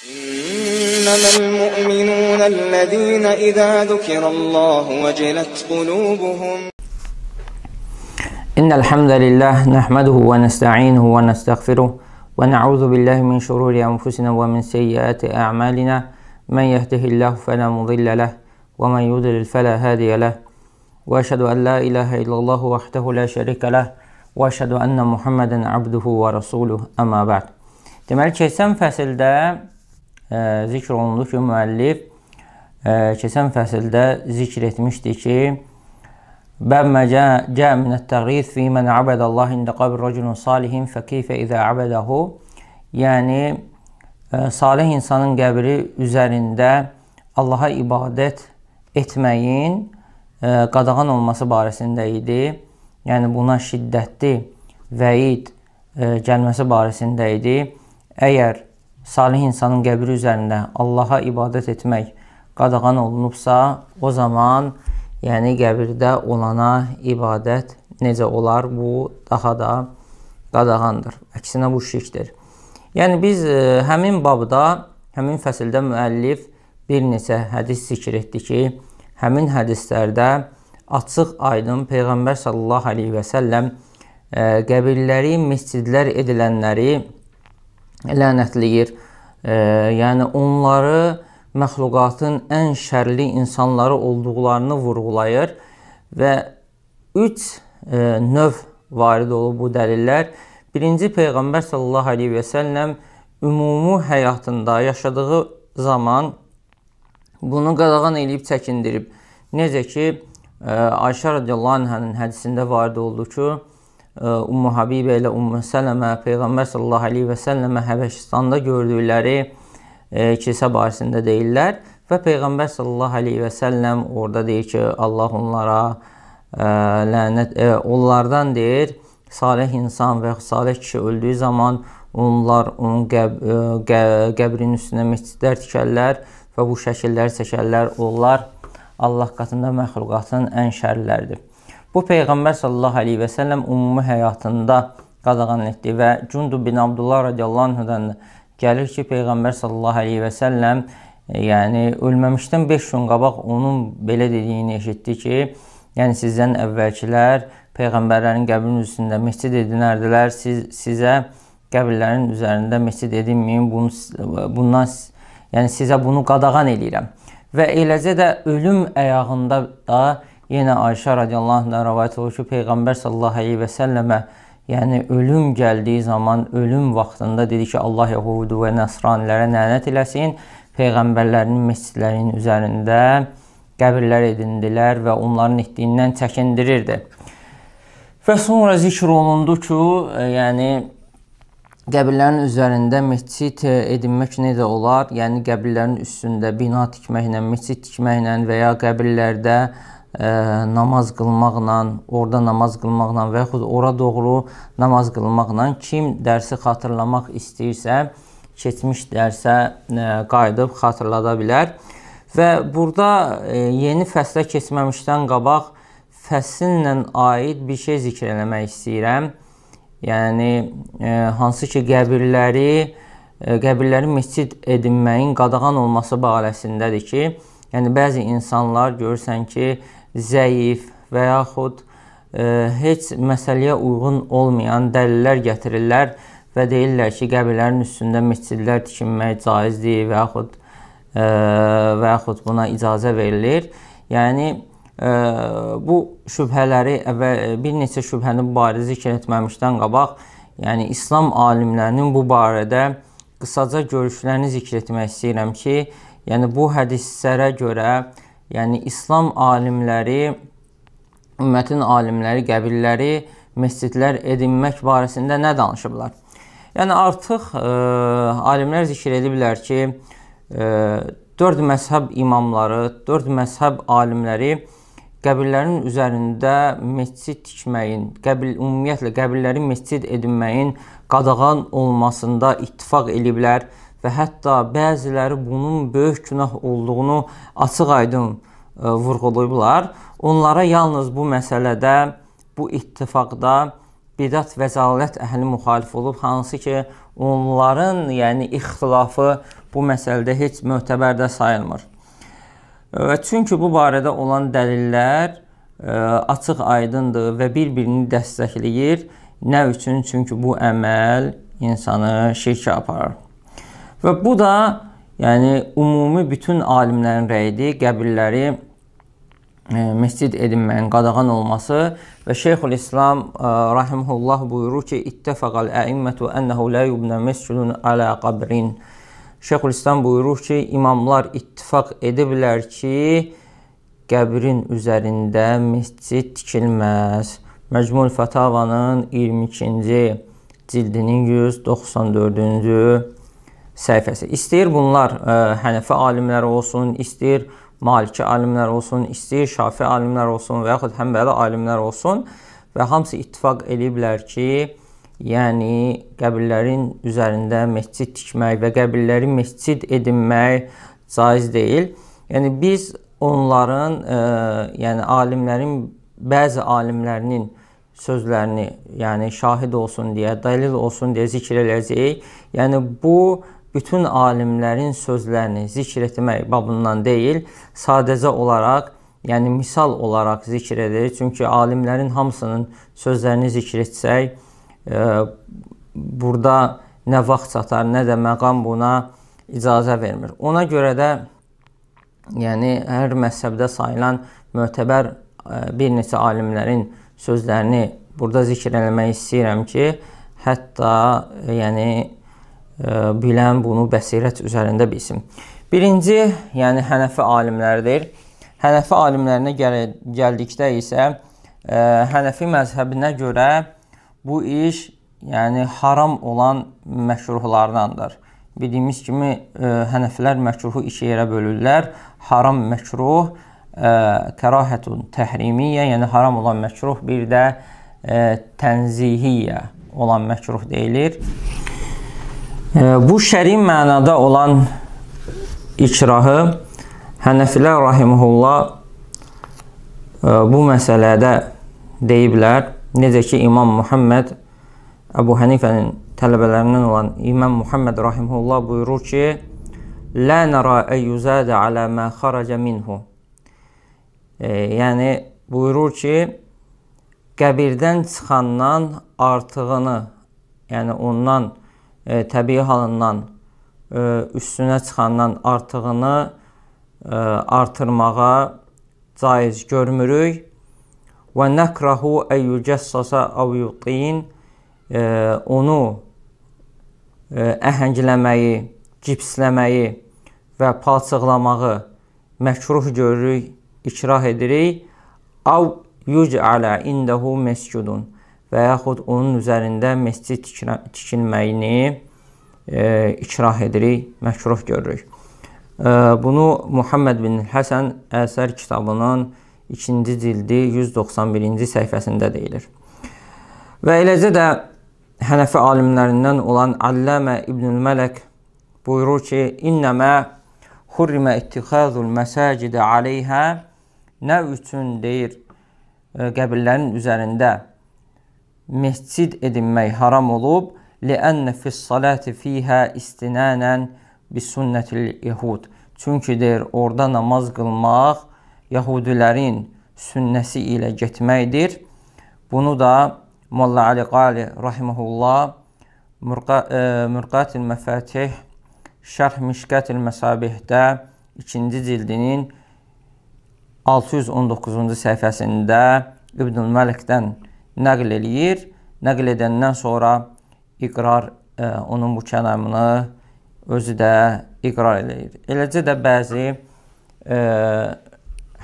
إنما المؤمنون الذين إذا ذكر الله وجلت قلوبهم إن الحمد لله نحمده ونستعينه ونستغفره ونعوذ بالله من شرور أنفسنا ومن سيئات أعمالنا من يهده الله فلا مضل له ومن يضلل فلا هادي له وأشهد أن لا إله إلا الله وحده لا شريك له وأشهد أن محمدا عبده ورسوله أما بعد Deməli, keçən fəsildə zikr olundu ki, müəllif keçən fəsildə zikr etmişdi ki, Bəb məcə cə minət təqriz fi mən abədəllah ində qabr rəculun salihin fəkifə izə abədəhu Yəni, salih insanın qəbri üzərində Allaha ibadət etməyin qadağan olması barəsində idi. Yəni, buna şiddətli vəid gəlməsi barəsində idi. Əgər salih insanın qəbri üzərində Allaha ibadət etmək qadağan olunubsa, o zaman yəni qəbirdə olana ibadət necə olar? Bu daha da qadağandır. Əksinə bu şirkdir. Yəni biz ə, e, həmin babda, həmin fəsildə müəllif bir neçə hədis zikr etdi ki, həmin hədislərdə açıq aydın Peyğəmbər sallallahu əleyhi və səlləm e, qəbirləri, məscidlər edilənləri lənətləyir. E, yəni onları məxluqatın ən şərli insanları olduqlarını vurğulayır və 3 e, növ varid olub bu dəlillər. Birinci peyğəmbər sallallahu əleyhi və səlləm ümumi həyatında yaşadığı zaman bunu qadağan eləyib çəkindirib. Necə ki Ayşə rədiyallahu anhənin hədisində varid oldu ki, Ummu Habibə ilə Ummu Sələmə, Peyğəmbər sallallahu əleyhi və səlləmə Həbəşistanda gördükləri e, kilsə barəsində deyirlər və Peyğəmbər sallallahu əleyhi və səlləm orada deyir ki, Allah onlara e, lənət e, onlardan deyir, salih insan və salih kişi öldüyü zaman onlar onun qəb e, qə qəbrinin üstünə məscidlər tikərlər və bu şəkilləri çəkərlər. Onlar Allah qatında məxluqatın ən şərləridir. Bu peyğəmbər sallallahu əleyhi və səlləm ümumi həyatında qadağan etdi və Cundub bin Abdullah radiyallahu anhu-dan gəlir ki, peyğəmbər sallallahu əleyhi və səlləm e, yəni ölməmişdən 5 gün qabaq onun belə dediyini eşitdi ki, yəni sizdən əvvəlkilər peyğəmbərlərin qəbrinin üstündə məscid edinərdilər. Siz sizə qəbirlərin üzərində məscid edinməyin. Bunu bundan yəni sizə bunu qadağan eləyirəm. Və eləcə də ölüm ayağında da Yenə Ayşə radiyallahu anhdan rəvayət olur ki, Peyğəmbər sallallahu əleyhi və səlləmə yəni ölüm gəldiyi zaman, ölüm vaxtında dedi ki, Allah Yəhudi və Nəsranilərə lənət eləsin, peyğəmbərlərinin məscidlərinin üzərində qəbirlər edindilər və onların etdiyindən çəkindirirdi. Və sonra zikr olundu ki, e, yəni qəbirlərin üzərində məscid e, edinmək necə olar? Yəni qəbirlərin üstündə bina tikməklə, məscid tikməklə və ya qəbirlərdə ə, namaz qılmaqla, orada namaz qılmaqla və yaxud ora doğru namaz qılmaqla kim dərsi xatırlamaq istəyirsə, keçmiş dərsə ə, e, qayıdıb xatırlada bilər. Və burada ə, e, yeni fəslə keçməmişdən qabaq fəsillə aid bir şey zikr eləmək istəyirəm. Yəni ə, e, hansı ki qəbirləri ə, qəbirləri məscid edinməyin qadağan olması barəsindədir ki, yəni bəzi insanlar görürsən ki, zəif və yaxud ə, e, heç məsələyə uyğun olmayan dəlillər gətirirlər və deyirlər ki, qəbirlərin üstündə məscidlər tikilmək caizdir və yaxud ə, e, və yaxud buna icazə verilir. Yəni ə, e, bu şübhələri əvvəl bir neçə şübhəni bu barədə zikr etməmişdən qabaq, yəni İslam alimlərinin bu barədə qısaca görüşlərini zikr etmək istəyirəm ki, yəni bu hədislərə görə yəni İslam alimləri, ümmətin alimləri, qəbilləri məscidlər edinmək barəsində nə danışıblar? Yəni artıq ə, e, alimlər zikr ediblər ki, ə, e, dörd məzhəb imamları, dörd məzhəb alimləri qəbirlərin üzərində məscid tikməyin, qəbil ümumiyyətlə qəbirləri məscid edinməyin qadağan olmasında ittifaq eliblər və hətta bəziləri bunun böyük günah olduğunu açıq-aydın e, vurğulayıblar. Onlara yalnız bu məsələdə, bu ittifaqda bidət və zəlalət əhli müxalif olub, hansı ki, onların, yəni ixtilafı bu məsələdə heç mötəbər də sayılmır. E, və çünki bu barədə olan dəlillər e, açıq-aydındır və bir-birini dəstəkləyir. Nə üçün? Çünki bu əməl insanı şirkə aparır. Və bu da yəni ümumi bütün alimlərin rəyidir. Qəbirləri e, məscid edilməyin qadağan olması və Şeyxül İslam e, rahimehullah buyurur ki, ittefaqal əimmətu ennehu la yubna məscidun ala qabrin. Şeyxül İslam buyurur ki, imamlar ittifaq ediblər ki, qəbrin üzərində məscid tikilməz. Məcmul Fətavanın 22-ci cildinin 194-cü səhifəsi. İstəyir bunlar ə, e, Hənəfi alimlər olsun, istəyir Maliki alimlər olsun, istəyir Şafi alimlər olsun və yaxud Həmbəli alimlər olsun və hamısı ittifaq eliblər ki, yəni qəbirlərin üzərində məscid tikmək və qəbirləri məscid edinmək caiz deyil. Yəni biz onların, ə, e, yəni alimlərin bəzi alimlərinin sözlərini, yəni şahid olsun deyə, dəlil olsun deyə zikr eləyəcəyik. Yəni bu bütün alimlərin sözlərini zikr etmək babından deyil, sadəcə olaraq, yəni misal olaraq zikr edilir. Çünki alimlərin hamısının sözlərini zikr etsək, e, burada nə vaxt çatar, nə də məqam buna icazə vermir. Ona görə də yəni hər məzhəbdə sayılan mötəbər e, bir neçə alimlərin sözlərini burada zikr etmək istəyirəm ki, hətta e, yəni bilən bunu bəsirət üzərində bilsin. Birinci, yəni Hənəfi alimləridir. Hənəfi alimlərinə gəl gəldikdə isə ə, Hənəfi məzhəbinə görə bu iş yəni haram olan məkruhlardandır. Bildiyimiz kimi ə, Hənəflər məkruhu iki yerə bölürlər. Haram məkruh, ə, karahətun təhrimiyyə, yəni haram olan məkruh, bir də ə, tənzihiyyə olan məkruh deyilir. Bu şəri mənada olan ikrahı Hənəfilər rahimehullah e, bu məsələdə deyiblər. Necə ki İmam Muhammed Əbu Hənifənin tələbələrindən olan İmam Muhammed rahimehullah buyurur ki: "Lə nəra əyyuzədə alə mə xaraca minhu." E, yəni buyurur ki, qəbirdən çıxandan artığını, yəni ondan e, təbii halından e, üstünə çıxandan artığını e, artırmağa caiz görmürük. Və nəkrahu eyyucəssasa av yutin e, onu e, əhəngləməyi, cipsləməyi və palçıqlamağı məkruh görürük, ikrah edirik. Av yuc'ala indahu mescudun və yaxud onun üzərində məscid tikinməyini e, ikrah edirik, məkruh görürük. E, bunu Muhammed bin Həsən əsər kitabının 2-ci cildi 191-ci səhifəsində deyilir. Və eləcə də Hənəfi alimlərindən olan Allamə İbnül Mələk buyurur ki, İnnəmə xurrimə ittixazul məsəcidə aleyhə nə üçün deyir e, qəbirlərin üzərində mescid edinmək haram olub, li'annə fis-salati fiha istinanən bi sunnətil yehud. Çünki deyir, orada namaz qılmaq Yahudilərin sünnəsi ilə getməkdir. Bunu da Molla Ali Qali rahimehullah Mürqatil e, Məfatih Şərh Mişqatil Məsabihdə 2-ci cildinin 619-cu səhifəsində İbnül Məlikdən nəql eləyir. Nəql edəndən sonra iqrar ə, e, onun bu kənamını özü də iqrar eləyir. Eləcə də bəzi ə, e,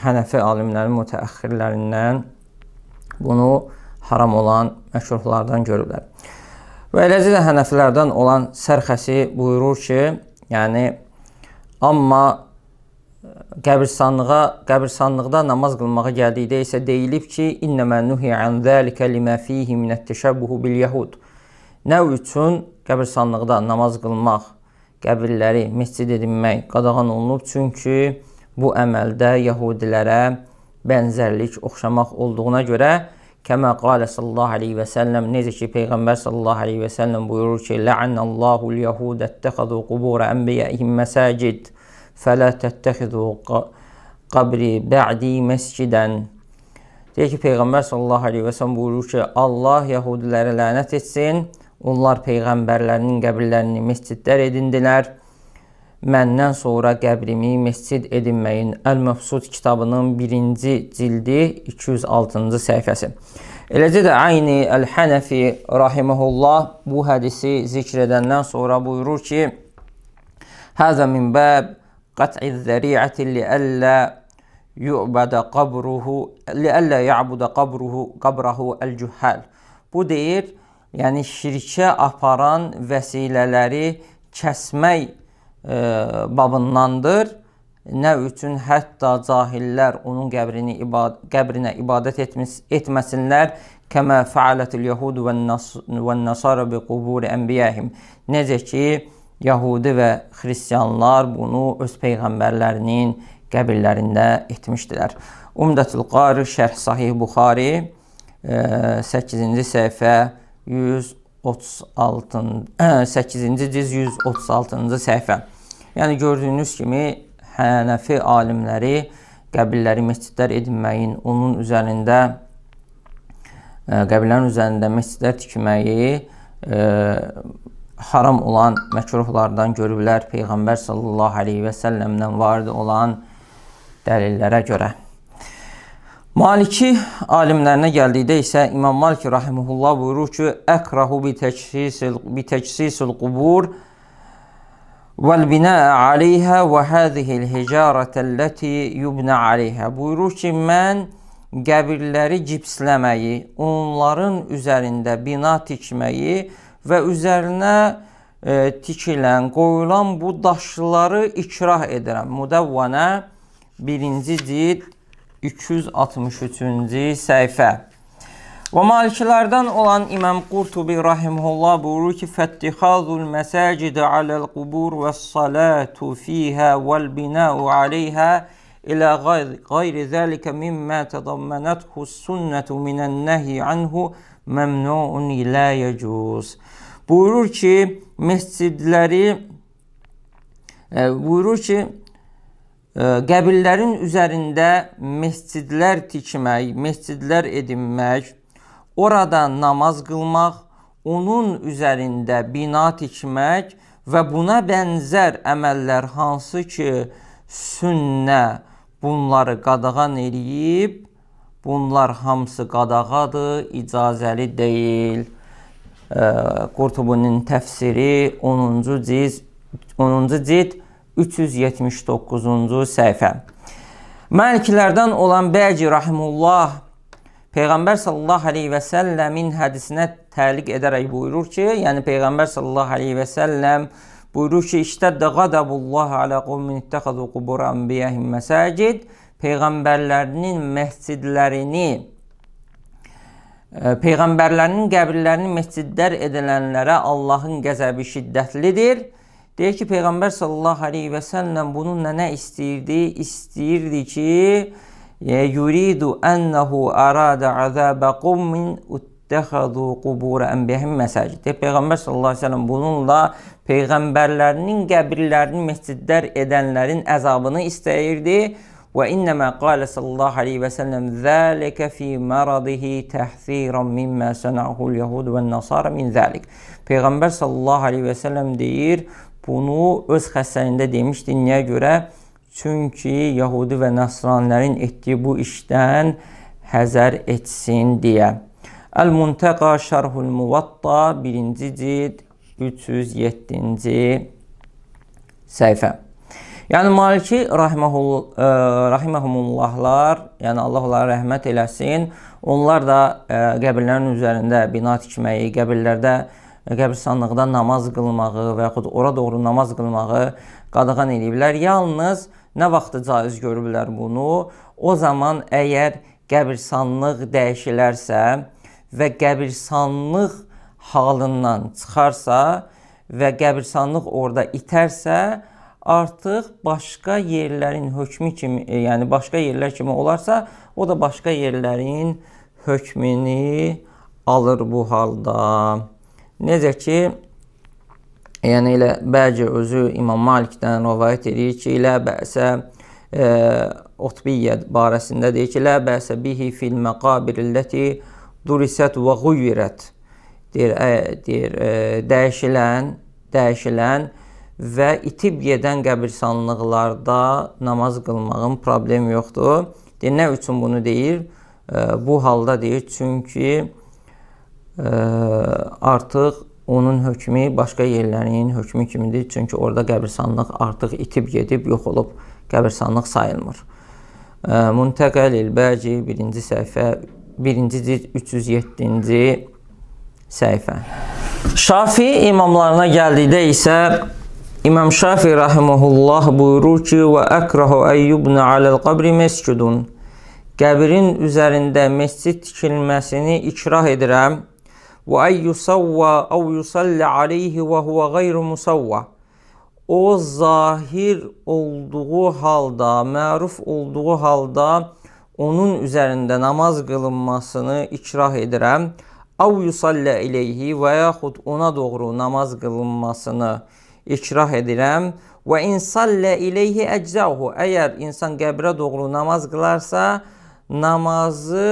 hənəfi alimlərin mütəəxxirlərindən bunu haram olan məkruhlardan görüblər. Və eləcə də hənəfilərdən olan sərxəsi buyurur ki, yəni amma qəbirstanlığa, qəbirstanlıqda namaz qılmağa gəldikdə isə deyilib ki, innəmə nuhi an zalika limə fihi minət təşəbbuhu bil yahud. Nə üçün qəbirstanlıqda namaz qılmaq, qəbirləri məscid edinmək qadağan olunub? Çünki bu əməldə yahudilərə bənzərlik, oxşamaq olduğuna görə kəmə qalə sallallahu əleyhi və səlləm necə ki peyğəmbər sallallahu əleyhi və səlləm buyurur ki, la'anallahu al-yahudə ittəxəzu qubur anbiya'ihim məsacid. Fələ təttəxidu qabri bə'di məscidən. Deyir ki, Peyğəmbər sallallahu aleyhi və sələm buyurur ki, Allah yahudilərə lənət etsin. Onlar peyğəmbərlərinin qəbirlərini məscidlər edindilər. Məndən sonra qəbrimi məscid edinməyin Əl-Məfsud kitabının 1-ci cildi 206-cı səhifəsi. Eləcə də Ayni Əl-Hənəfi rahimehullah bu hədisi zikr edəndən sonra buyurur ki: "Həzə min bəb قطع الذريعة لئلا yu'bad qabruhu li'alla ya'bud qabruhu qabrahu el-juhal. Bu deyir, yəni şirkə aparan vəsilələri kəsmək e, babındandır. Nə üçün hətta cahillər onun qəbrini ibad qəbrinə ibadət etmiş etməsinlər, kəma fa'alatul yahud və-nasara bi qubur anbiyahim. Necə ki, Yahudi və xristianlar bunu öz peyğəmbərlərinin qəbirlərində etmişdilər. Umdətül Qari Şərh Sahih Buxari 8-ci e, səhifə 136 8-ci ciz 136-cı səhifə. Yəni gördüyünüz kimi Hənəfi alimləri qəbirləri məscidlər edinməyin, onun üzərində e, qəbirlərin üzərində məscidlər tikməyi e, haram olan məkruhlardan görüblər Peyğəmbər sallallahu aleyhi və səlləmdən vardı olan dəlillərə görə. Maliki alimlərinə gəldikdə isə İmam Malik rahimehullah buyurur ki, "Əkrahu bi təksis bi təksisil qubur vel bina alayha və hadhihi al-hijarata allati yubna alayha." Buyurur ki, mən qəbirləri cipsləməyi, onların üzərində bina tikməyi və üzərinə e, tikilən, qoyulan bu daşları ikrah edirəm. Mudəvvənə 1-ci cid 263-cü səhifə. Və maliklərdən olan İmam Qurtubi rahimehullah buyurur ki, "Fəttihazul məsacid aləl qubur və salatu fiha vəl bina'u alayha" إلى غير ذلك مما تضمنته السنة من النهي عنه məmnun ilə yecuz. Buyurur ki, məscidləri e, buyurur ki, e, qəbirlərin üzərində məscidlər tikmək, məscidlər edinmək, orada namaz qılmaq, onun üzərində bina tikmək və buna bənzər əməllər hansı ki, sünnə bunları qadağan eləyib, Bunlar hamısı qadağadır, icazəli deyil. Qurtubunun təfsiri 10-cu ciz 10-cu cild 379-cu səhifə. Məliklərdən olan Bəci rahimullah Peyğəmbər sallallahu əleyhi və səlləmin hədisinə təliq edərək buyurur ki, yəni Peyğəmbər sallallahu əleyhi və səlləm buyurur ki, "İştəddə qadabullah alə qaumin ittəxəzu qubur anbiyahim məsacid" peyğəmbərlərinin məscidlərini e, peyğəmbərlərinin qəbirlərini məscidlər edilənlərə Allahın qəzəbi şiddətlidir. Deyir ki, peyğəmbər sallallahu alayhi və sallam bununla nə istəyirdi? İstəyirdi ki, yuridu ennehu arada azabe qummin uttehadu qubur enbihim məsacid. Peyğəmbər sallallahu əleyhi və səlləm bununla peyğəmbərlərinin qəbirlərini məscidlər edənlərin əzabını istəyirdi. وإنما قال صلى الله عليه وسلم ذلك في مرضه تحذيرا مما صنعه اليهود والنصارى من ذلك Peyğəmbər sallallahu aleyhi və səlləm deyir, bunu öz xəstəliyində demişdi. Niyə görə? Çünki Yahudi və Nəsranlərin etdiyi bu işdən həzər etsin deyə. Əl-Muntəqa Şərhul Muvatta 1-ci cid 307-ci səhifə. Yəni Maliki e, rahimehumullahlar, yəni Allah onlara rəhmət eləsin. Onlar da ə, e, qəbirlərin üzərində bina tikməyi, qəbirlərdə e, qəbirstanlıqda namaz qılmağı və yaxud ora doğru namaz qılmağı qadağan ediblər. Yalnız nə vaxtı caiz görüblər bunu? O zaman əgər qəbirstanlıq dəyişilərsə və qəbirstanlıq halından çıxarsa və qəbirstanlıq orada itərsə, artıq başqa yerlərin hökmü kimi, e, yəni başqa yerlər kimi olarsa, o da başqa yerlərin hökmünü alır bu halda. Necə ki, e, yəni elə bəzi özü İmam Malikdən rivayət edir ki, ilə bəsə e, Utbiyyə barəsində deyir ki, lə bəsə bihi fil məqabir illəti durisət vəğuyirət deyir, e, deyir e, dəyişilən, dəyişilən e, və itib gedən qəbirstanlıqlarda namaz qılmağın problem yoxdur. Deyir, nə üçün bunu deyir? E, bu halda deyir, çünki e, artıq onun hökmü başqa yerlərin hökmü kimidir. Çünki orada qəbirstanlıq artıq itib gedib, yox olub qəbirstanlıq sayılmır. E, Muntəqəl il-Bəci 1-ci səhifə 1-ci ciz 307-ci səhifə. Şafi imamlarına gəldikdə isə İmam Şafi rahimehullah buyurur ki: "Və əkrahu ayyubna aləl qabri məscudun." Qəbrin üzərində məscid tikilməsini ikrah edirəm. "Və ayyusawwa aw yusalli alayhi və huwa ghayru musawwa." O zahir olduğu halda, məruf olduğu halda onun üzərində namaz qılınmasını ikrah edirəm. "Aw yusalli ilayhi" və yaxud ona doğru namaz qılınmasını ikrah ikrah edirəm. Və in sallə ileyhi əczahu. Əgər insan qəbrə doğru namaz qılarsa, namazı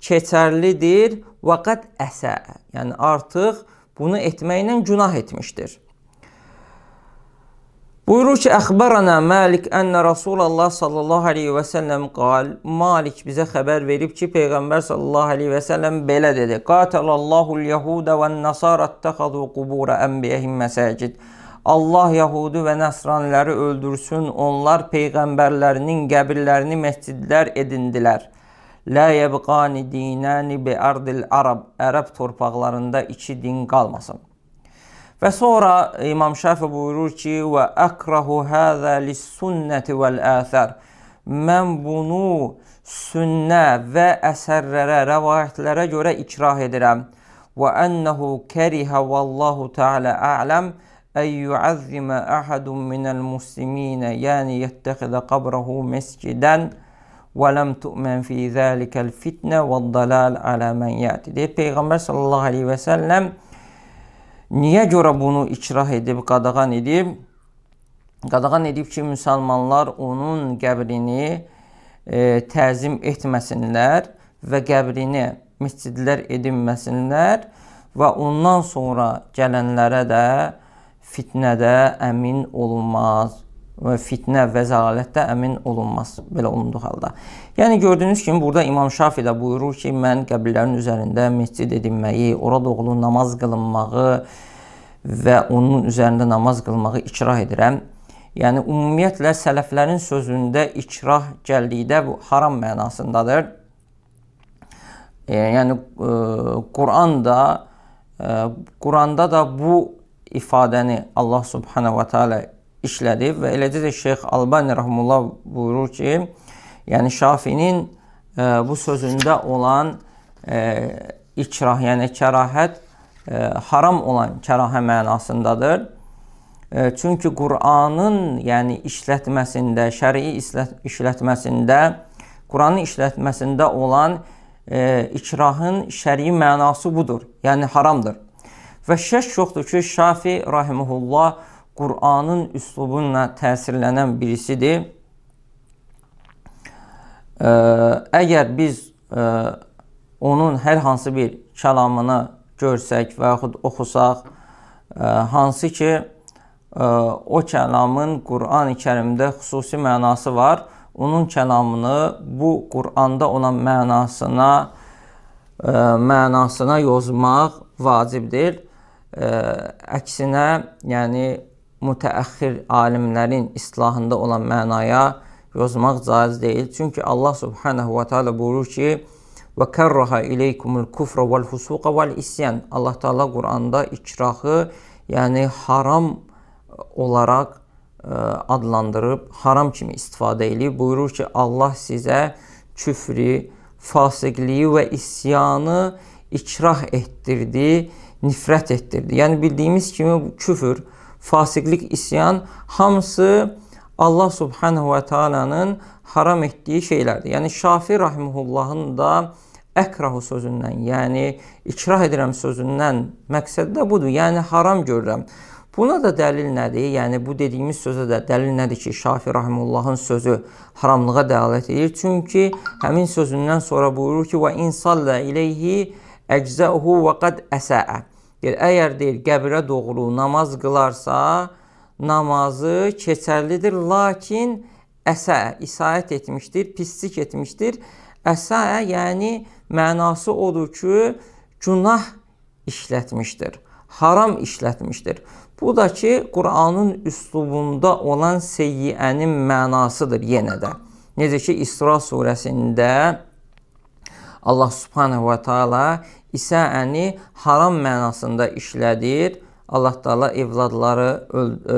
keçərlidir və qad əsə. Yəni artıq bunu etməklə günah etmişdir. Buyurur ki, əxbarana Malik ənə Rasulallah sallallahu aleyhi və səlləm qal. Malik bizə xəbər verib ki, Peyğəmbər sallallahu aleyhi və səlləm belə dedi. Qatalallahu l-yəhudə və n-nasara attəxadu qubura ənbiyəhim məsəcid. Allah yahudu və nəsraniləri öldürsün, onlar peyğəmbərlərinin qəbirlərini məscidlər edindilər. Lə yəbqani dinəni bi ardil arab, ərəb torpaqlarında iki din qalmasın. Və sonra İmam Şafi buyurur ki, və əkrahu həzə lis-sunnəti vəl-əsər. Mən bunu sünnə və əsərlərə, rəvayətlərə görə ikrah edirəm. Və ənəhu kerihə və Allahu Teala a'ləm. أن يعظم أحد من المسلمين يعني يتخذ قبره مسجدا وَلَمْ تُؤْمَنْ فِي ذَٰلِكَ الْفِتْنَ وَالضَّلَالِ عَلَى مَنْ يَأْتِ deyib Peyğəmbər sallallahu aleyhi və səlləm niyə görə bunu ikrah edib, qadağan edib? Qadağan edib ki, müsəlmanlar onun qəbrini e, təzim etməsinlər və qəbrini məscidlər edinməsinlər və ondan sonra gələnlərə də fitnədə əmin olunmaz və fitnə və zəlalətdə əmin olunmaz belə olunduq halda. Yəni gördüyünüz kimi burada İmam Şafi də buyurur ki, mən qəbirlərin üzərində məscid edinməyi, ora doğru namaz qılınmağı və onun üzərində namaz qılmağı ikrah edirəm. Yəni ümumiyyətlə sələflərin sözündə ikrah gəldikdə bu haram mənasındadır. E, yəni e, Quran da e, Quranda da bu ifadəni Allah subhanahu va taala işlədib və eləcə də Şeyx Albani rahimullah buyurur ki, yəni Şafinin e, bu sözündə olan e, ikrah, yəni kərahət e, haram olan kərahə mənasındadır. E, çünki Qur'anın yəni işlətməsində, şərii işlət, işlətməsində, Qur'anın işlətməsində olan e, ikrahın şərii mənası budur. Yəni haramdır. Və şək yoxdur ki, Şafi rahimehullah Qur'anın üslubunla təsirlənən birisidir. Ə, əgər biz ə, onun hər hansı bir kəlamını görsək və yaxud oxusaq, ə, hansı ki, ə, o kəlamın Qur'an-ı Kərimdə xüsusi mənası var, onun kəlamını bu Qur'anda olan mənasına ə, mənasına yozmaq vacibdir əksinə, yəni mütəəxxir alimlərin islahında olan mənaya yozmaq caiz deyil. Çünki Allah subhanahu və təala buyurur ki: "Və kərraha ileykumul kufra vel fusuqa vel isyan." Allah Taala Quranda ikrahı, yəni haram olaraq ə, e, adlandırıb, haram kimi istifadə edib. Buyurur ki, Allah sizə küfrü, fasiqliyi və isyanı ikrah etdirdi nifrət etdirdi. Yəni bildiyimiz kimi küfr, fasiqlik, isyan hamısı Allah subhanahu və taalanın haram etdiyi şeylərdir. Yəni Şafi rahimehullahın da əkrahu sözündən, yəni ikrah edirəm sözündən məqsəd də budur. Yəni haram görürəm. Buna da dəlil nədir? Yəni bu dediyimiz sözə də dəlil nədir ki, Şafi rahimehullahın sözü haramlığa dəlalət edir. Çünki həmin sözündən sonra buyurur ki, "Və insalla ileyhi" Əczəhu və qad əsəə. Deyir, əgər deyir qəbirə doğru namaz qılarsa, namazı keçərlidir, lakin əsə isayət etmişdir, pislik etmişdir. Əsə, yəni mənası odur ki, günah işlətmişdir, haram işlətmişdir. Bu da ki, Qur'anın üslubunda olan seyyiyənin mənasıdır yenə də. Necə ki, İsra surəsində Allah subhanahu və taala isəəni haram mənasında işlədir. Allah Taala evladları e,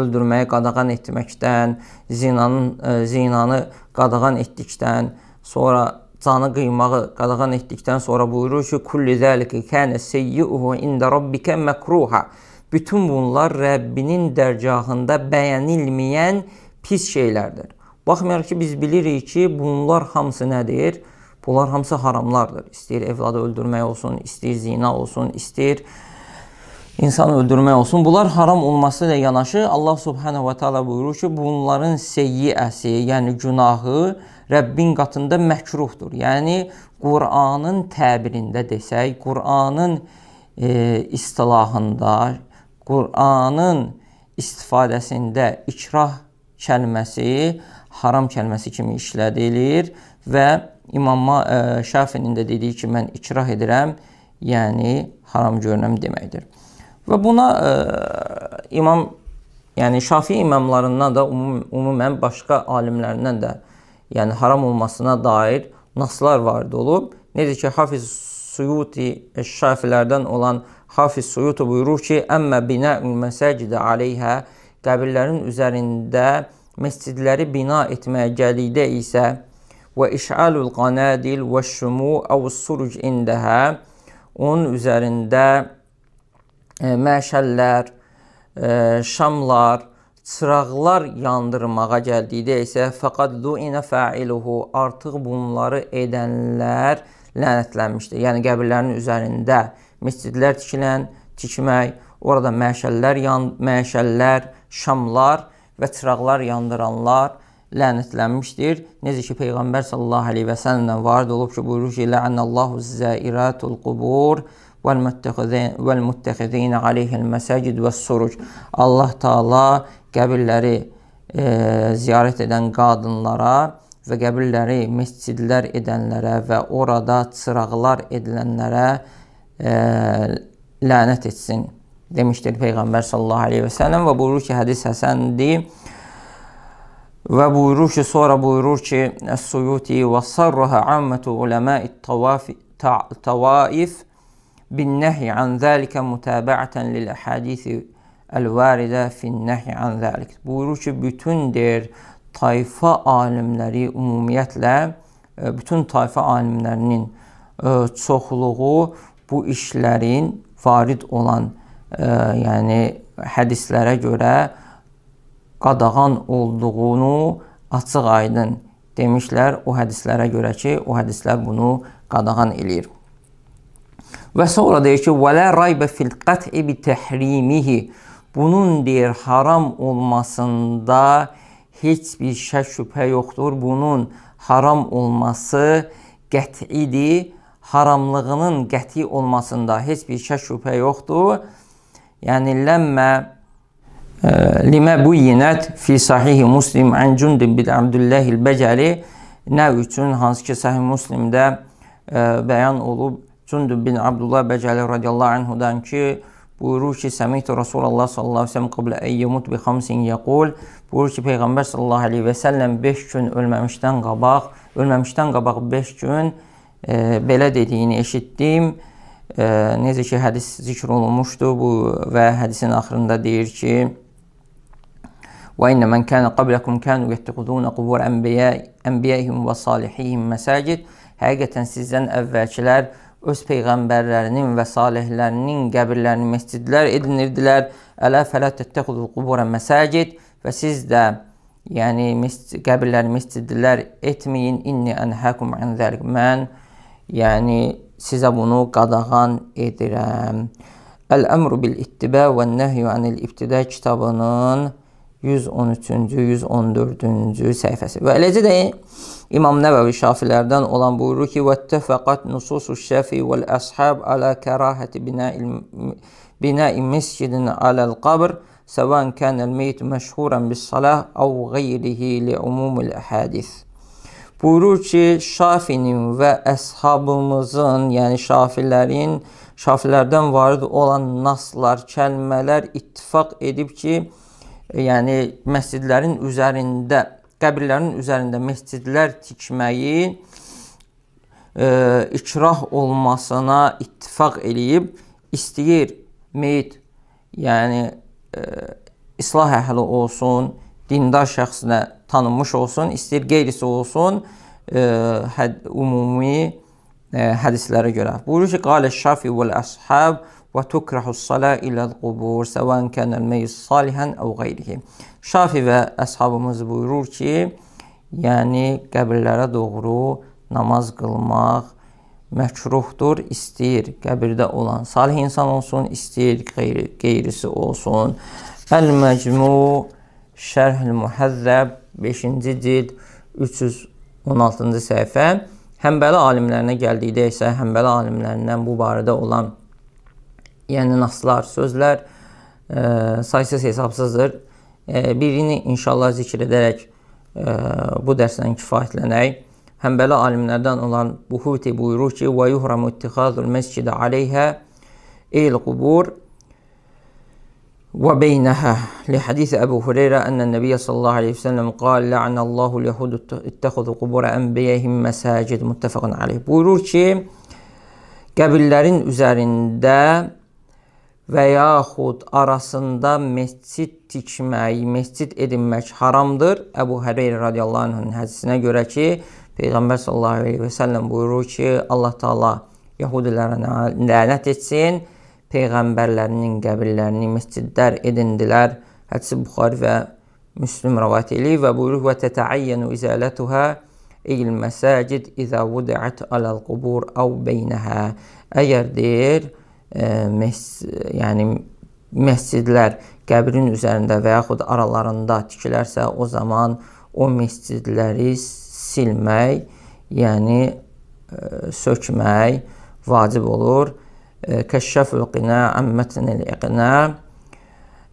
öldürməyə qadağan etməkdən, zinanın e, zinanı qadağan etdikdən, sonra canı qıymağı qadağan etdikdən sonra buyurur ki, kulli zalika kana sayyi'uhu inda rabbika makruha. Bütün bunlar Rəbbinin dərgahında bəyənilməyən pis şeylərdir. Baxmayaraq ki, biz bilirik ki, bunlar hamısı nədir? Bunlar hamısı haramlardır. İstəyir evladı öldürmək olsun, istəyir zina olsun, istəyir insan öldürmək olsun. Bunlar haram olması ilə yanaşı Allah Subhanahu va Taala buyurur ki, bunların seyyiəsi, yəni günahı Rəbbin qatında məkruhdur. Yəni Qur'anın təbirində desək, Qur'anın e, istilahında, Qur'anın istifadəsində ikrah kəlməsi haram kəlməsi kimi işlədilir və İmamma ə, e, Şafinin də dediyi ki, mən ikrah edirəm, yəni haram görünəm deməkdir. Və buna ə, e, imam yəni Şafi imamlarından da umum, ümumən başqa alimlərindən də yəni haram olmasına dair naslar vardı olub. Necə ki Hafiz Suyuti Şafilərdən olan Hafiz Suyuti buyurur ki, "Əmmə bina'ul məsacidə alayha" qəbirlərin üzərində məscidləri bina etməyə gəlikdə isə və işalul qanadil və şumu əv suruc indəhə onun üzərində e, məşəllər, e, şamlar, çıraqlar yandırmağa gəldikdə isə fəqad duinə failuhu artıq bunları edənlər lənətlənmişdir. Yəni qəbirlərin üzərində məscidlər tikilən, tikmək, orada məşəllər, yan, məşəllər, şamlar və çıraqlar yandıranlar lənətlənmişdir. Necə ki peyğəmbər sallallahu əleyhi və səlləmdən varid olub ki, buyurur ki, la'anallahu zəiratul qubur vəl muttəxizin aleyhil məsəcid və suruc. Allah Taala qəbirləri e, ziyarət edən qadınlara və qəbirləri məscidlər edənlərə və orada çıraqlar edilənlərə e, lənət etsin demişdir peyğəmbər sallallahu əleyhi və səlləm və buyurur ki, hədis həsəndir. Və buyurur ki, sonra buyurur ki, Əs-Suyuti və sarraha ammətu uləmai təvaif bin-nəhi an zəlikə mütəbəətən lil-əhadisi əl-varidə fin-nəhi an zəlik. Buyurur ki, bütün deyir, tayfa alimləri ümumiyyətlə e, bütün tayfa alimlərinin e, çoxluğu bu işlərin varid olan, e, yəni hədislərə görə qadağan olduğunu açıq aydın demişlər o hədislərə görə ki, o hədislər bunu qadağan eləyir. Və sonra deyir ki, "Vələ raybə fil qət'i bi təhrimihi" Bunun deyir haram olmasında heç bir şək şübhə yoxdur. Bunun haram olması qətidir. Haramlığının qəti olmasında heç bir şək şübhə yoxdur. Yəni ləmmə Limə buyyinət fi sahihi muslim ən cündin bil Abdülləhil bəcəli nə üçün, hansı ki sahih muslimdə ə, e, bəyan olub Cündün bin Abdullah Bəcəli radiyallahu anhudan ki, buyurur ki, Səmiyyətü Rasulallah sallallahu aleyhi və səlləm qıblə əyyəmut bi xamsin yəqul buyurur ki, Peyğəmbər sallallahu aleyhi və səlləm 5 gün ölməmişdən qabaq, ölməmişdən qabaq 5 gün e, belə dediyini eşitdim. E, necə ki, hədis zikr olunmuşdu bu və hədisin axırında deyir ki, وإن من كان قبلكم كانوا يتخذون qubur أنبياء أنبيائهم وصالحيهم مساجد Həqiqətən sizdən əvvəlkilər öz peyğəmbərlərinin və salihlərinin qəbirlərini məscidlər edinirdilər. Ələ fələ təttəxudul qubura məsacid və siz də yəni qəbirləri məscidlər etməyin. İnni ənhəkum an zəlik. Mən yəni sizə bunu qadağan edirəm. Əl-əmru bil-ittibə və nəhyü anil ibtidə kitabının 113-cü, 114-cü səhifəsi. Və eləcə də İmam Nəvəvi Şafilərdən olan buyurur ki: "Vəttəfaqat nususu Şafi vəl əshab alə kərahəti bina'il bina'i məscidin aləl qabr, səvan kana'l meyt məşhuran bis-salah aw ghayrihi li'umumil ahadis." Buyurur ki, Şafinin və əshabımızın, yəni Şafilərin, Şafilərdən varid olan naslar, kəlmələr ittifaq edib ki, yəni məscidlərin üzərində, qəbirlərin üzərində məscidlər tikməyi e, ikrah olmasına ittifaq eləyib istəyir meyit, yəni e, islah əhli olsun, dindar şəxsinə tanınmış olsun, istəyir qeyrisi olsun, e, həd, ümumi e, hədislərə görə. Buyurur ki, qalə şafi vəl əshab وتكره الصلاة إلى القبور سواء كان الميت صالحا أو غيره Şafi və əshabımız buyurur ki, yəni qəbirlərə doğru namaz qılmaq məkruhdur, istəyir qəbirdə olan salih insan olsun, istəyir qeyri, qeyrisi olsun. Əl-Məcmu Şərhül Muhəzzəb 5-ci cid 316-cı səhifə Həmbəli alimlərinə gəldikdə isə həmbəli alimlərindən bu barədə olan yəni naslar, sözlər e, saysız hesabsızdır. E, birini inşallah zikr edərək e, bu dərsdən kifayətlənək. Həmbəli alimlərdən olan Buhuti buyurur ki, "Və yuhramu ittihazul məscidə alayha il qubur" وبينها لحديث أبو هريرة أن النبي صلى الله عليه وسلم قال لعن الله اليهود اتخذ قبور أنبيائهم مساجد متفق عليه buyurur ki qəbirlərin üzərində və yaxud arasında məscid tikmək, məscid edinmək haramdır. Əbu Hüreyra radiyallahu anhın hədisinə görə ki, Peyğəmbər sallallahu əleyhi və səlləm buyurur ki, Allah Taala yəhudilərə lənət etsin. Peyğəmbərlərinin qəbirlərini məscidlər edindilər. Hədisi Buxari və Müslim rivayet eləyir və buyurur və tətəayyənu izalatuha il məsacid izə vud'at alal qubur aw beynaha. Əgər deyir, E, mes yəni məscidlər qəbrin üzərində və yaxud aralarında tikilərsə, o zaman o məscidləri silmək, yəni ə, e, sökmək vacib olur. E, kəşşəfül qina əmmətinil iqna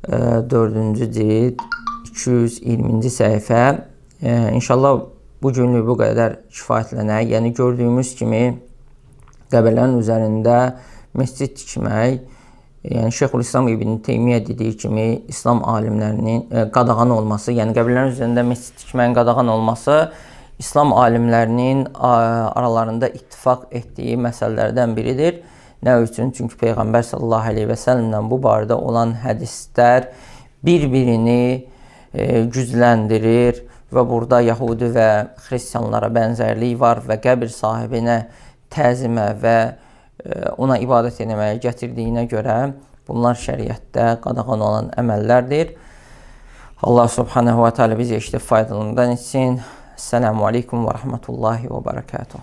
4-cü cild 220-ci səhifə. Ə, inşallah bu günlük bu qədər kifayətlənək. Yəni gördüyümüz kimi qəbirlərin üzərində məscid tikmək, yəni Şeyxülislam İbn Teymiyyə dediyi kimi İslam alimlərinin ə, e, qadağan olması, yəni qəbirlərin üzərində məscid tikməyin qadağan olması İslam alimlərinin ə, aralarında ittifaq etdiyi məsələlərdən biridir. Nə üçün? Çünki Peyğəmbər sallallahu əleyhi və səlləmdən bu barədə olan hədislər bir-birini e, gücləndirir və burada yəhudi və xristianlara bənzərlik var və qəbir sahibinə təzimə və ona ibadət etməyə gətirdiyinə görə bunlar şəriətdə qadağan olan əməllərdir. Allah subhanahu wa taala bizi eşidib faydalandan etsin. Selamun aleyküm və rahmetullahi və barakatuh.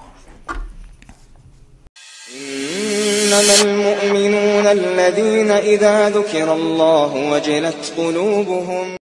إنما المؤمنون الذين إذا ذكر الله وجلت قلوبهم